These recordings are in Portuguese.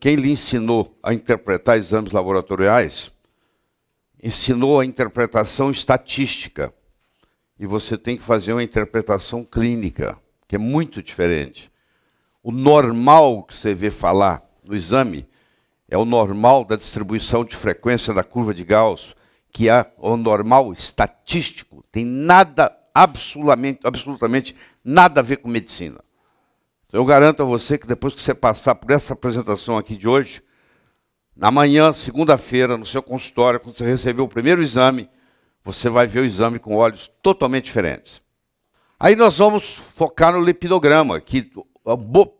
Quem lhe ensinou a interpretar exames laboratoriais ensinou a interpretação estatística. E você tem que fazer uma interpretação clínica, que é muito diferente. O normal que você vê falar no exame é o normal da distribuição de frequência da curva de Gauss, que é o normal estatístico, tem nada absolutamente, absolutamente nada a ver com medicina. Eu garanto a você que depois que você passar por essa apresentação aqui de hoje, na manhã, segunda-feira, no seu consultório, quando você receber o primeiro exame, você vai ver o exame com olhos totalmente diferentes. Aí nós vamos focar no lipidograma, que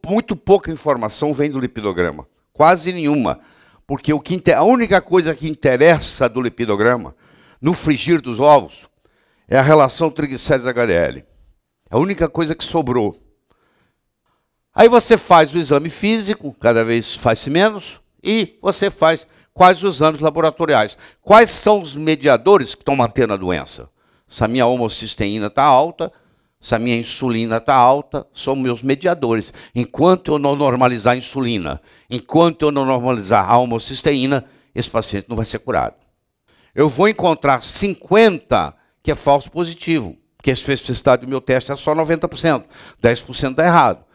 muito pouca informação vem do lipidograma, quase nenhuma, porque o que, a única coisa que interessa do lipidograma, no frigir dos ovos, é a relação triglicéridos-HDL. É a única coisa que sobrou. Aí você faz o exame físico, cada vez faz menos, e você faz quais os exames laboratoriais. Quais são os mediadores que estão mantendo a doença? Se a minha homocisteína está alta, se a minha insulina está alta, são meus mediadores. Enquanto eu não normalizar a insulina, enquanto eu não normalizar a homocisteína, esse paciente não vai ser curado. Eu vou encontrar 50 que é falso positivo, porque a especificidade do meu teste é só 90%, 10% está errado.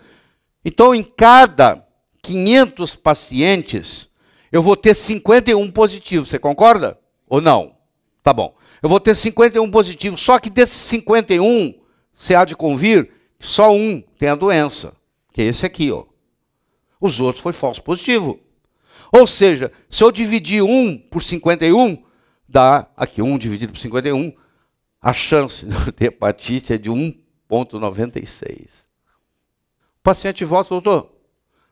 Então, em cada 500 pacientes, eu vou ter 51 positivos. Você concorda? Ou não? Tá bom. Eu vou ter 51 positivos. Só que desses 51, você há de convir, só um tem a doença, que é esse aqui, ó. Os outros foi falso positivo. Ou seja, se eu dividir 1 por 51, dá aqui 1 dividido por 51, a chance de ter hepatite é de 1,96 paciente volta, doutor,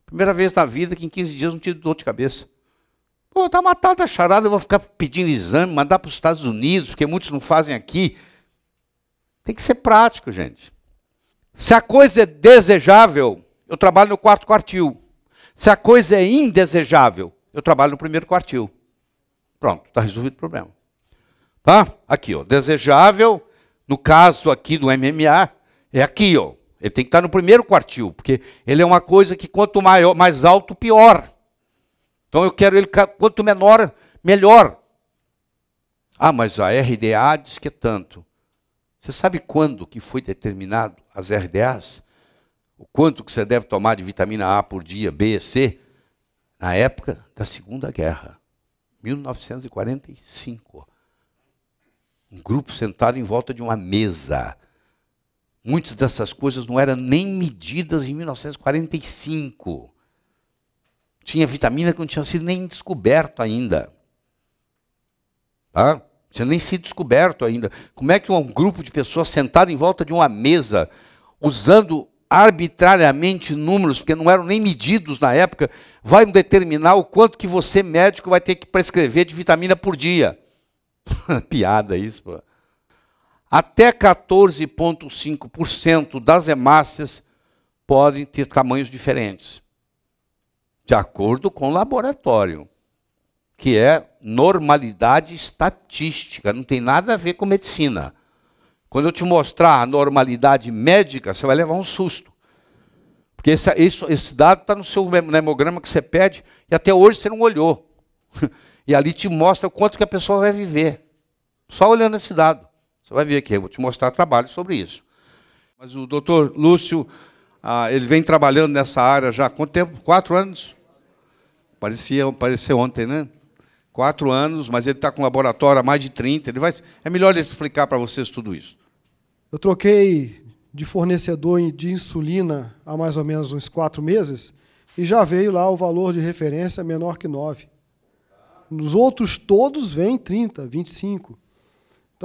primeira vez na vida que em 15 dias não tive dor de cabeça. Pô, tá matado, a charada, eu vou ficar pedindo exame, mandar para os Estados Unidos, porque muitos não fazem aqui. Tem que ser prático, gente. Se a coisa é desejável, eu trabalho no quarto quartil. Se a coisa é indesejável, eu trabalho no primeiro quartil. Pronto, está resolvido o problema. Tá? Aqui, ó, desejável, no caso aqui do MMA, é aqui, ó. Ele tem que estar no primeiro quartil, porque ele é uma coisa que quanto maior, mais alto, pior. Então eu quero ele quanto menor, melhor. Ah, mas a RDA diz que é tanto. Você sabe quando que foi determinado as RDAs? O quanto que você deve tomar de vitamina A por dia, B, C? Na época da Segunda Guerra, 1945. Um grupo sentado em volta de uma mesa Muitas dessas coisas não eram nem medidas em 1945. Tinha vitamina que não tinha sido nem descoberto ainda. Tá? Tinha nem sido descoberto ainda. Como é que um grupo de pessoas sentado em volta de uma mesa, usando arbitrariamente números, porque não eram nem medidos na época, vai determinar o quanto que você, médico, vai ter que prescrever de vitamina por dia? Piada isso, pô até 14,5% das hemácias podem ter tamanhos diferentes, de acordo com o laboratório, que é normalidade estatística, não tem nada a ver com medicina. Quando eu te mostrar a normalidade médica, você vai levar um susto. Porque esse, esse, esse dado está no seu hemograma que você pede e até hoje você não olhou. E ali te mostra quanto que a pessoa vai viver. Só olhando esse dado. Você vai ver aqui, eu vou te mostrar trabalho sobre isso. Mas o doutor Lúcio, ah, ele vem trabalhando nessa área já há quanto tempo? Quatro anos? Parecia, pareceu ontem, né? Quatro anos, mas ele está com laboratório há mais de 30. Ele vai, é melhor ele explicar para vocês tudo isso. Eu troquei de fornecedor de insulina há mais ou menos uns quatro meses e já veio lá o valor de referência menor que 9. Nos outros todos vem 30, 25.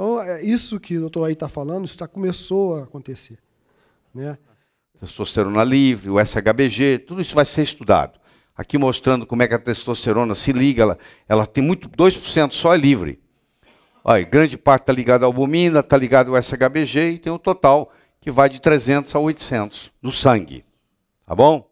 Então, é isso que o doutor aí está falando, isso já começou a acontecer. Né? Testosterona livre, o SHBG, tudo isso vai ser estudado. Aqui mostrando como é que a testosterona se liga, ela, ela tem muito, 2% só é livre. Olha, grande parte está ligada à albumina, está ligada ao SHBG e tem o total que vai de 300 a 800 no sangue. Tá bom?